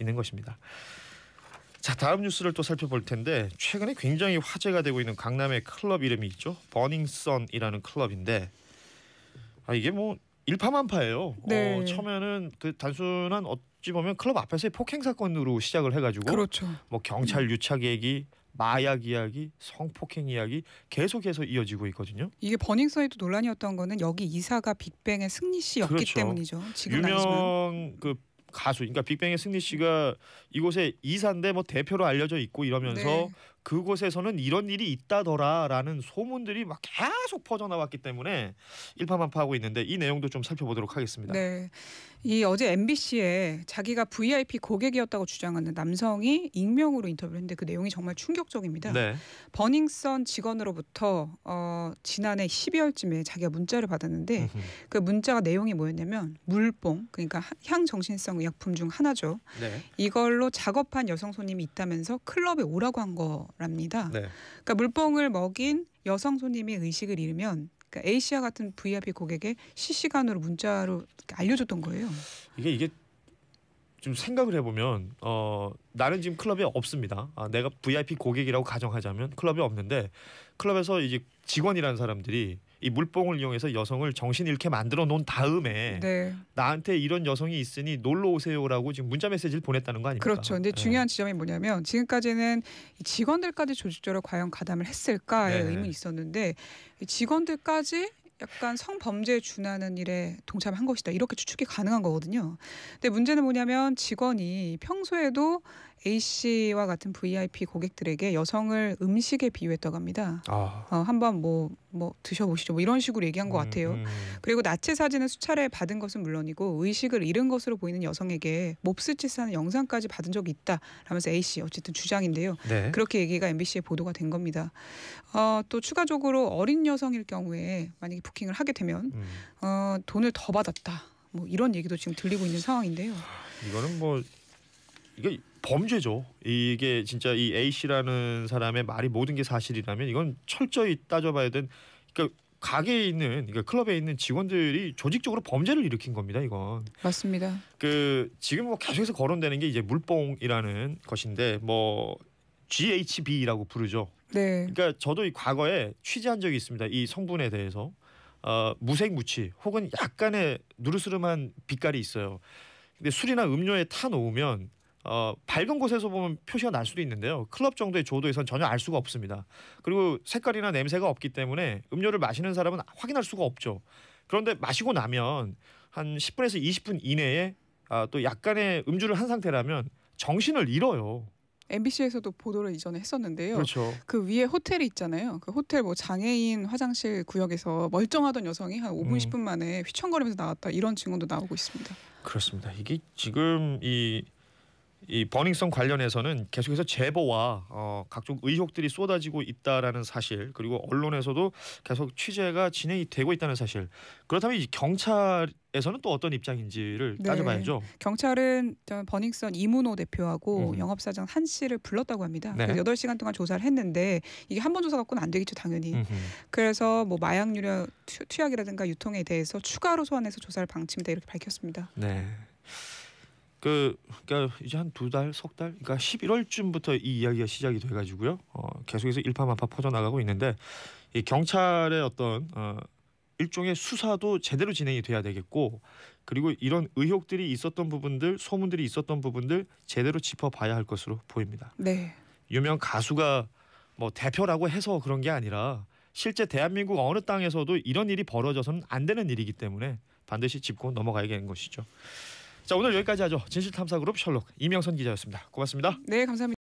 있는 것입니다. 자 다음 뉴스를 또 살펴볼 텐데 최근에 굉장히 화제가 되고 있는 강남의 클럽 이름이 있죠 버닝썬이라는 클럽인데 아 이게 뭐 일파만파예요. 어, 네. 어, 처음에는 그 단순한 어찌 보면 클럽 앞에서의 폭행 사건으로 시작을 해가지고 그렇죠. 뭐 경찰 유착 얘기 마약 이야기, 성폭행 이야기 계속해서 이어지고 있거든요. 이게 버닝썬에도 논란이었던 거는 여기 이사가 빅뱅의 승리 씨였기 그렇죠. 때문이죠. 지금 유명 아니지만. 그 가수. 그러니까 빅뱅의 승리 씨가 이곳에 이사인데 뭐 대표로 알려져 있고 이러면서 네. 그곳에서는 이런 일이 있다더라라는 소문들이 막 계속 퍼져나왔기 때문에 일파만파하고 있는데 이 내용도 좀 살펴보도록 하겠습니다. 네. 이 어제 MBC에 자기가 VIP 고객이었다고 주장하는 남성이 익명으로 인터뷰를 했는데 그 내용이 정말 충격적입니다. 네. 버닝썬 직원으로부터 어, 지난해 12월쯤에 자기가 문자를 받았는데 그 문자가 내용이 뭐였냐면 물뽕 그러니까 향정신성 의약품 중 하나죠. 네. 이걸로 작업한 여성 손님이 있다면서 클럽에 오라고 한 거. 랍니다. 네. 그러니까 물뽕을 먹인 여성 손님이 의식을 잃으면 그러니까 A씨와 같은 VIP 고객에 실시간으로 문자로 알려줬던 거예요. 이게 이게 좀 생각을 해보면 어 나는 지금 클럽에 없습니다. 아, 내가 VIP 고객이라고 가정하자면 클럽에 없는데 클럽에서 이제 직원이라는 사람들이 이 물뽕을 이용해서 여성을 정신 잃게 만들어 놓은 다음에 네. 나한테 이런 여성이 있으니 놀러 오세요라고 지금 문자 메시지를 보냈다는 거 아닙니까? 그렇죠. 근데 네. 중요한 지점이 뭐냐면 지금까지는 직원들까지 조직적으로 과연 가담을 했을까의 네. 의문이 있었는데 직원들까지 약간 성범죄에 준하는 일에 동참한 것이다 이렇게 추측이 가능한 거거든요. 근데 문제는 뭐냐면 직원이 평소에도 A씨와 같은 VIP 고객들에게 여성을 음식에 비유했다고 합니다. 아. 어, 한번 뭐, 뭐 드셔보시죠. 뭐 이런 식으로 얘기한 것 음, 같아요. 음, 그리고 나체 사진을 수차례 받은 것은 물론이고 의식을 잃은 것으로 보이는 여성에게 몹쓸 짓을 하는 영상까지 받은 적이 있다. 라면서 A씨 어쨌든 주장인데요. 네. 그렇게 얘기가 MBC에 보도가 된 겁니다. 어, 또 추가적으로 어린 여성일 경우에 만약에 부킹을 하게 되면 음. 어, 돈을 더 받았다. 뭐 이런 얘기도 지금 들리고 있는 상황인데요. 이거는 뭐 이게 범죄죠. 이게 진짜 이 A 씨라는 사람의 말이 모든 게 사실이라면 이건 철저히 따져봐야 된. 그러니까 가게에 있는 그러니까 클럽에 있는 직원들이 조직적으로 범죄를 일으킨 겁니다. 이건 맞습니다. 그 지금 뭐 계속해서 거론되는 게 이제 물뽕이라는 것인데 뭐 GHB라고 부르죠. 네. 그러니까 저도 이 과거에 취재한 적이 있습니다. 이 성분에 대해서 어, 무색무취 혹은 약간의 누르스름한 빛깔이 있어요. 근데 술이나 음료에 타 놓으면 어, 밝은 곳에서 보면 표시가 날 수도 있는데요. 클럽 정도의 조도에선 전혀 알 수가 없습니다. 그리고 색깔이나 냄새가 없기 때문에 음료를 마시는 사람은 확인할 수가 없죠. 그런데 마시고 나면 한 10분에서 20분 이내에 아, 또 약간의 음주를 한 상태라면 정신을 잃어요. MBC에서도 보도를 이전에 했었는데요. 그렇죠. 그 위에 호텔이 있잖아요. 그 호텔 뭐 장애인 화장실 구역에서 멀쩡하던 여성이 한 5분 음. 10분 만에 휘청거리면서 나왔다 이런 증언도 나오고 있습니다. 그렇습니다. 이게 지금 이이 버닝썬 관련해서는 계속해서 제보와 어, 각종 의혹들이 쏟아지고 있다라는 사실 그리고 언론에서도 계속 취재가 진행이 되고 있다는 사실 그렇다면 이 경찰에서는 또 어떤 입장인지를 네. 따져봐야죠. 경찰은 버닝썬 이문호 대표하고 음. 영업사장 한 씨를 불렀다고 합니다. 네. 그래서 8시간 동안 조사를 했는데 이게 한 번 조사 갖고는 안 되겠죠 당연히. 음흠. 그래서 뭐 마약 유료 투약이라든가 유통에 대해서 추가로 소환해서 조사를 방침돼 이렇게 밝혔습니다. 네. 그 그러니까 이제 한 두 달, 석 달, 그러니까 11월쯤부터 이 이야기가 시작이 돼가지고요. 어, 계속해서 일파만파 퍼져나가고 있는데 이 경찰의 어떤 어, 일종의 수사도 제대로 진행이 돼야 되겠고 그리고 이런 의혹들이 있었던 부분들, 소문들이 있었던 부분들 제대로 짚어봐야 할 것으로 보입니다. 네. 유명 가수가 뭐 대표라고 해서 그런 게 아니라 실제 대한민국 어느 땅에서도 이런 일이 벌어져서는 안 되는 일이기 때문에 반드시 짚고 넘어가야 되는 것이죠. 자 오늘 여기까지 하죠. 진실탐사그룹 셜록 이명선 기자였습니다. 고맙습니다. 네 감사합니다.